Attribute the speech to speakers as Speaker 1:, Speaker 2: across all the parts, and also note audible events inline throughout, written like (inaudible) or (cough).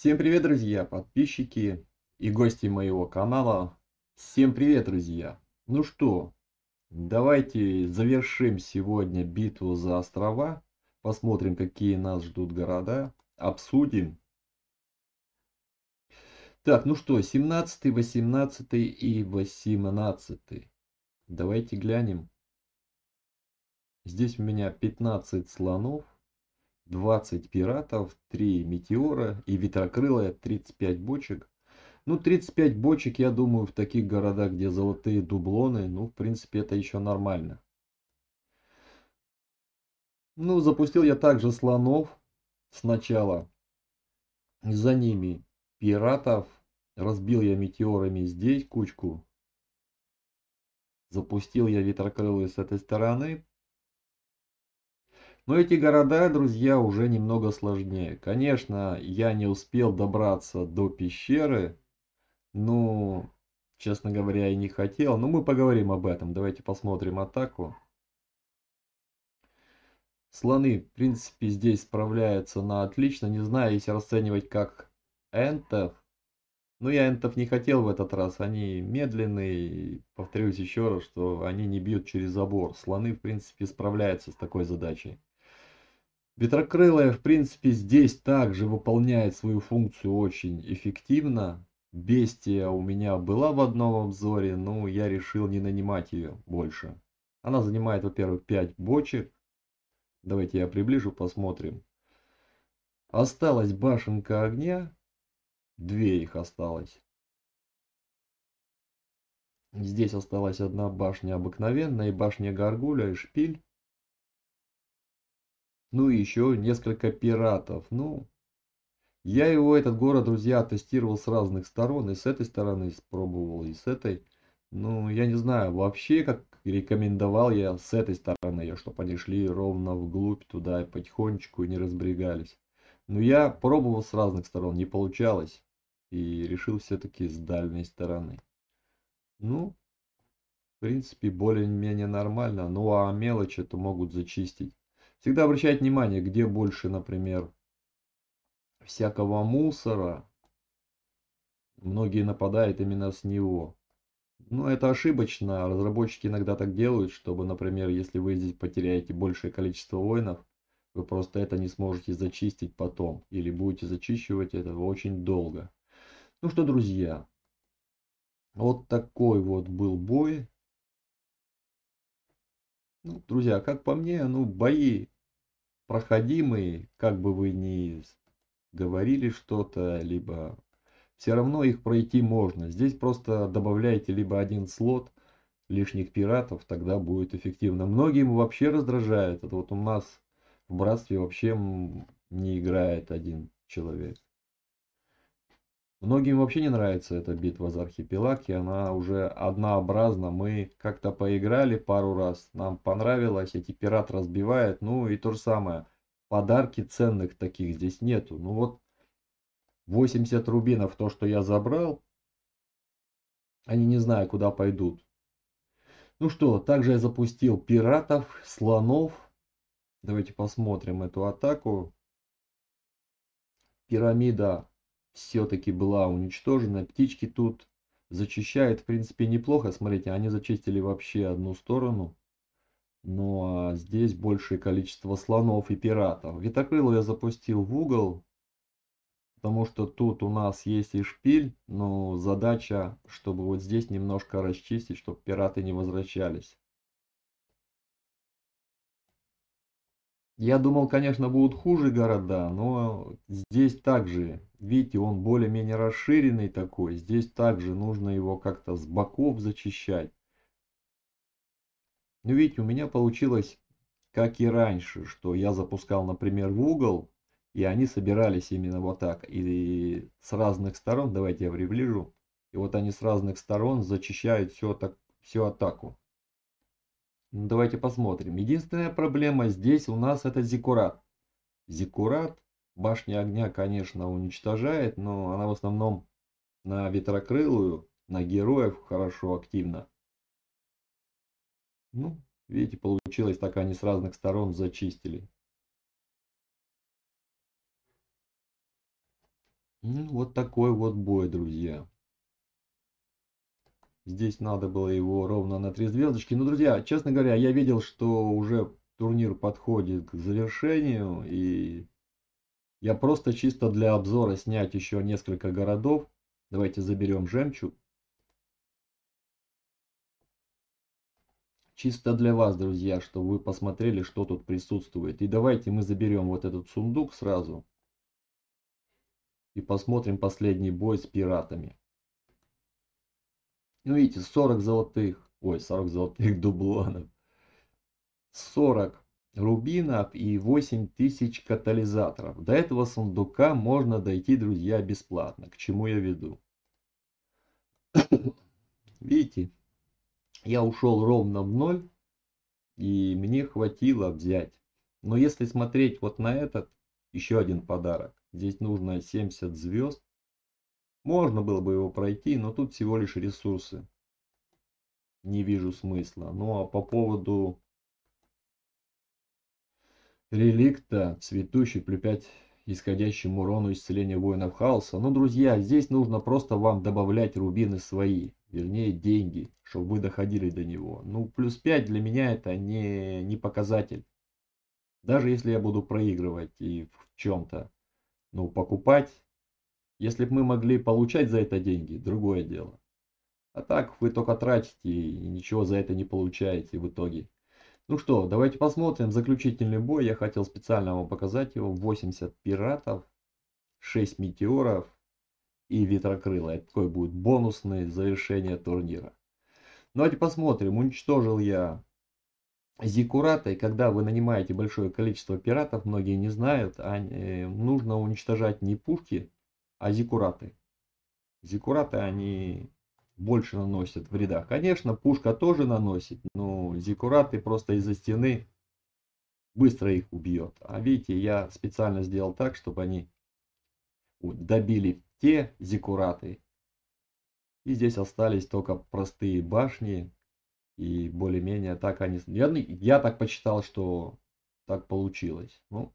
Speaker 1: Всем привет, друзья, подписчики и гости моего канала. Всем привет, друзья. Ну что, давайте завершим сегодня битву за острова. Посмотрим, какие нас ждут города. Обсудим. Так, ну что, 17, 18 и 18. Давайте глянем. Здесь у меня 15 слонов. 20 пиратов, 3 метеора и ветрокрылая 35 бочек. Ну, 35 бочек, я думаю, в таких городах, где золотые дублоны, ну, в принципе, это еще нормально. Ну, запустил я также слонов сначала. За ними пиратов. Разбил я метеорами здесь кучку. Запустил я ветрокрылые с этой стороны. Но эти города, друзья, уже немного сложнее. Конечно, я не успел добраться до пещеры. Ну, честно говоря, и не хотел. Но мы поговорим об этом. Давайте посмотрим атаку. Слоны, в принципе, здесь справляются на отлично. Не знаю, если расценивать как энтов. Но ну, я энтов не хотел в этот раз. Они медленные. повторюсь еще раз, что они не бьют через забор. Слоны, в принципе, справляются с такой задачей. Ветрокрылая, в принципе, здесь также выполняет свою функцию очень эффективно. Бестия у меня была в одном обзоре, но я решил не нанимать ее больше. Она занимает, во-первых, 5 бочек. Давайте я приближу, посмотрим. Осталась башенка огня. Две их осталось. Здесь осталась одна башня обыкновенная, и башня горгуля, и шпиль ну и еще несколько пиратов. Ну, я его, этот город, друзья, тестировал с разных сторон. И с этой стороны пробовал, и с этой. Ну, я не знаю, вообще, как рекомендовал я с этой стороны, чтобы они шли ровно вглубь туда и потихонечку не разбрегались. Но я пробовал с разных сторон, не получалось. И решил все-таки с дальней стороны. Ну, в принципе, более-менее нормально. Ну, а мелочи то могут зачистить. Всегда обращать внимание, где больше, например, всякого мусора. Многие нападают именно с него. Но это ошибочно. Разработчики иногда так делают, чтобы, например, если вы здесь потеряете большее количество воинов, вы просто это не сможете зачистить потом. Или будете зачищивать это очень долго. Ну что, друзья, вот такой вот был бой. Ну, друзья, как по мне, ну, бои проходимые, как бы вы ни говорили что-то, либо все равно их пройти можно. Здесь просто добавляете либо один слот лишних пиратов, тогда будет эффективно. Многим вообще раздражает. Это вот у нас в братстве вообще не играет один человек. Многим вообще не нравится эта битва за архипелаг, и она уже однообразна. Мы как-то поиграли пару раз, нам понравилось, эти пират разбивает, ну и то же самое. Подарки ценных таких здесь нету. Ну вот 80 рубинов, то, что я забрал, они не знаю, куда пойдут. Ну что, также я запустил пиратов, слонов. Давайте посмотрим эту атаку. Пирамида все-таки была уничтожена. Птички тут зачищают, в принципе, неплохо. Смотрите, они зачистили вообще одну сторону. Ну а здесь большее количество слонов и пиратов. Витокрыло я запустил в угол, потому что тут у нас есть и шпиль, но задача, чтобы вот здесь немножко расчистить, чтобы пираты не возвращались. Я думал, конечно, будут хуже города, но здесь также, видите, он более-менее расширенный такой. Здесь также нужно его как-то с боков зачищать. Ну, видите, у меня получилось, как и раньше, что я запускал, например, в угол, и они собирались именно вот так. И с разных сторон, давайте я приближу, и вот они с разных сторон зачищают всю, атак, всю атаку. Ну, давайте посмотрим. Единственная проблема здесь у нас это Зикурат. Зикурат башня огня, конечно, уничтожает, но она в основном на ветрокрылую, на героев хорошо активна. Ну, видите, получилось так они с разных сторон зачистили. Ну, вот такой вот бой, друзья. Здесь надо было его ровно на три звездочки. Ну, друзья, честно говоря, я видел, что уже турнир подходит к завершению. И я просто чисто для обзора снять еще несколько городов. Давайте заберем жемчуг. Чисто для вас, друзья, чтобы вы посмотрели, что тут присутствует. И давайте мы заберем вот этот сундук сразу. И посмотрим последний бой с пиратами. Ну, видите, 40 золотых, ой, 40 золотых (laughs) дублонов, 40 рубинов и 8 тысяч катализаторов. До этого сундука можно дойти, друзья, бесплатно. К чему я веду? (coughs) Видите, я ушел ровно в ноль, и мне хватило взять. Но если смотреть вот на этот, еще один подарок. Здесь нужно 70 звезд. Можно было бы его пройти, но тут всего лишь ресурсы. Не вижу смысла. Ну а по поводу реликта, цветущий, плюс 5 исходящему урону исцеления воинов хаоса. Ну, друзья, здесь нужно просто вам добавлять рубины свои, вернее деньги, чтобы вы доходили до него. Ну, плюс 5 для меня это не, не показатель. Даже если я буду проигрывать и в чем-то, ну, покупать если бы мы могли получать за это деньги, другое дело. А так вы только тратите и ничего за это не получаете в итоге. Ну что, давайте посмотрим заключительный бой. Я хотел специально вам показать его. 80 пиратов, 6 метеоров и ветрокрыла. Это такой будет бонусный завершение турнира. Давайте посмотрим, уничтожил я Зикурата, и когда вы нанимаете большое количество пиратов, многие не знают, а э, нужно уничтожать не пушки, а зикураты. Зикураты, они больше наносят вреда. Конечно, пушка тоже наносит, но зикураты просто из-за стены быстро их убьет. А видите, я специально сделал так, чтобы они добили те зикураты. И здесь остались только простые башни. И более-менее так они... Я, я так почитал, что так получилось. Ну,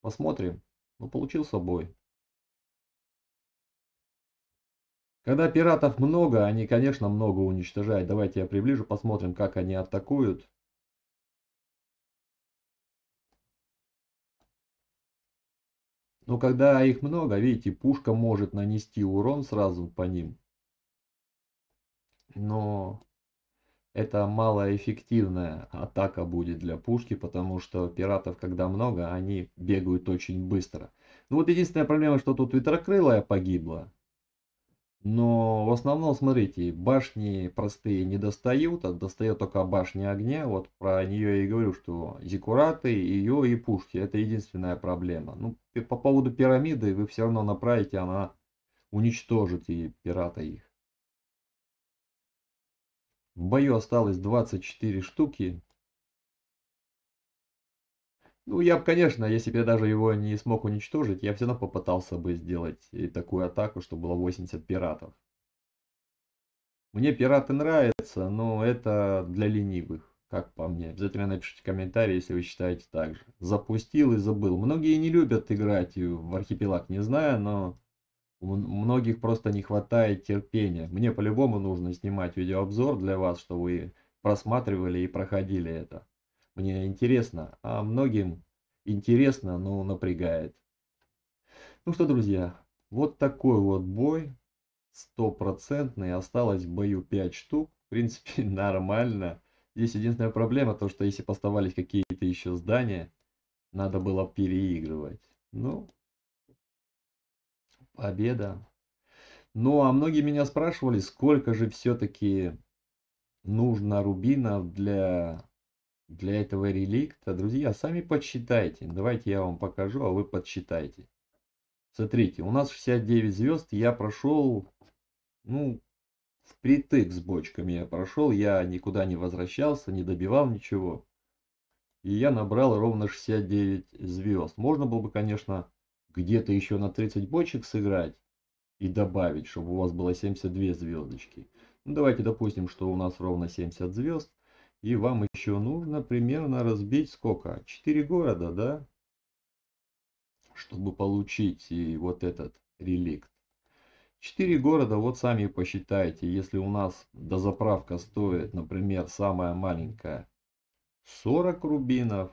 Speaker 1: посмотрим. Ну, получился бой. Когда пиратов много, они, конечно, много уничтожают. Давайте я приближу, посмотрим, как они атакуют. Но когда их много, видите, пушка может нанести урон сразу по ним. Но это малоэффективная атака будет для пушки, потому что пиратов, когда много, они бегают очень быстро. Ну вот единственная проблема, что тут ветрокрылая погибла. Но в основном, смотрите, башни простые не достают, а достает только башня огня. Вот про нее я и говорю, что зикураты, ее и пушки. Это единственная проблема. Ну, по поводу пирамиды вы все равно направите, она уничтожит и пирата их. В бою осталось 24 штуки. Ну, я бы, конечно, если бы я даже его не смог уничтожить, я все равно попытался бы сделать э, такую атаку, чтобы было 80 пиратов. Мне пираты нравятся, но это для ленивых, как по мне. Обязательно напишите комментарий, если вы считаете так же. Запустил и забыл. Многие не любят играть в архипелаг, не знаю, но у многих просто не хватает терпения. Мне по-любому нужно снимать видеообзор для вас, чтобы вы просматривали и проходили это мне интересно, а многим интересно, но напрягает. Ну что, друзья, вот такой вот бой, стопроцентный, осталось в бою 5 штук, в принципе (laughs) нормально. Здесь единственная проблема, то что если поставались какие-то еще здания, надо было переигрывать. Ну, победа. Ну, а многие меня спрашивали, сколько же все-таки нужно рубинов для для этого реликта. Друзья, сами подсчитайте. Давайте я вам покажу, а вы подсчитайте. Смотрите, у нас 69 звезд. Я прошел, ну, впритык с бочками я прошел. Я никуда не возвращался, не добивал ничего. И я набрал ровно 69 звезд. Можно было бы, конечно, где-то еще на 30 бочек сыграть и добавить, чтобы у вас было 72 звездочки. Ну, давайте допустим, что у нас ровно 70 звезд. И вам еще нужно примерно разбить сколько? Четыре города, да? Чтобы получить и вот этот реликт. Четыре города, вот сами посчитайте. Если у нас дозаправка стоит, например, самая маленькая 40 рубинов,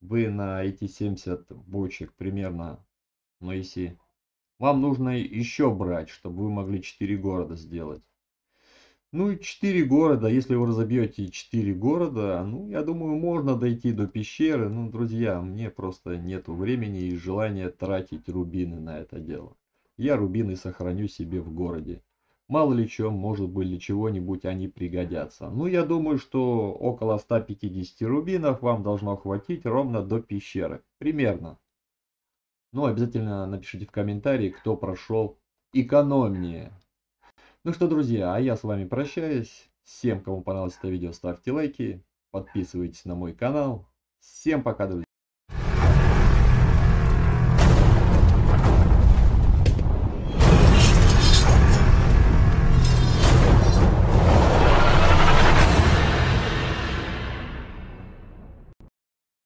Speaker 1: вы на эти 70 бочек примерно, но ну, если вам нужно еще брать, чтобы вы могли 4 города сделать. Ну и четыре города, если вы разобьете четыре города, ну, я думаю, можно дойти до пещеры. Ну, друзья, мне просто нету времени и желания тратить рубины на это дело. Я рубины сохраню себе в городе. Мало ли чем, может быть, для чего-нибудь они пригодятся. Ну, я думаю, что около 150 рубинов вам должно хватить ровно до пещеры. Примерно. Ну, обязательно напишите в комментарии, кто прошел экономнее. Ну что, друзья, а я с вами прощаюсь. Всем, кому понравилось это видео, ставьте лайки, подписывайтесь на мой канал. Всем пока, друзья.